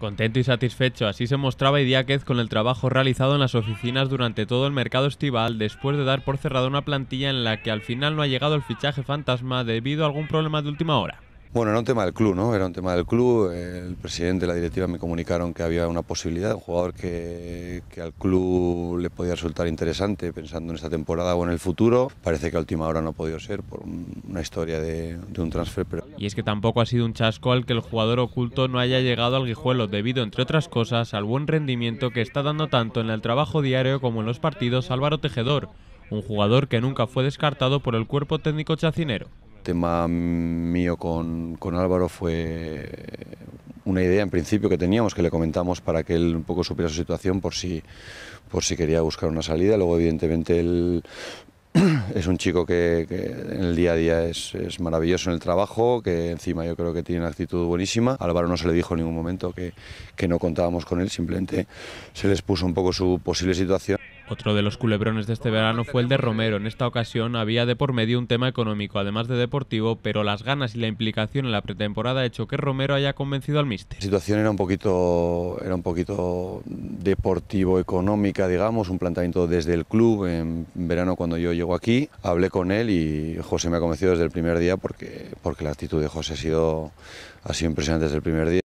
Contento y satisfecho, así se mostraba Idiáquez con el trabajo realizado en las oficinas durante todo el mercado estival después de dar por cerrada una plantilla en la que al final no ha llegado el fichaje fantasma debido a algún problema de última hora. Bueno, era un tema del club, ¿no? Era un tema del club. El presidente y la directiva me comunicaron que había una posibilidad, un jugador que, al club le podía resultar interesante pensando en esta temporada o en el futuro. Parece que a última hora no ha podido ser por una historia de, un transfer. Y es que tampoco ha sido un chasco al que el jugador oculto no haya llegado al Guijuelo debido, entre otras cosas, al buen rendimiento que está dando tanto en el trabajo diario como en los partidos Álvaro Tejedor, un jugador que nunca fue descartado por el cuerpo técnico chacinero tema mío con, Álvaro fue una idea en principio que teníamos, que le comentamos para que él un poco supiera su situación por si, por si quería buscar una salida. Luego, evidentemente, él es un chico que, en el día a día es, maravilloso en el trabajo, que encima yo creo que tiene una actitud buenísima. Álvaro no se le dijo en ningún momento que, que no contábamos con él, simplemente se les puso un poco su posible situación. Otro de los culebrones de este verano fue el de Romero. En esta ocasión había de por medio un tema económico, además de deportivo, pero las ganas y la implicación en la pretemporada ha hecho que Romero haya convencido al míster. La situación era un poquito, era un poquito deportivo económica, digamos, un planteamiento desde el club. En verano cuando yo llego aquí hablé con él y José me ha convencido desde el primer día porque, porque la actitud de José ha sido, ha sido impresionante desde el primer día.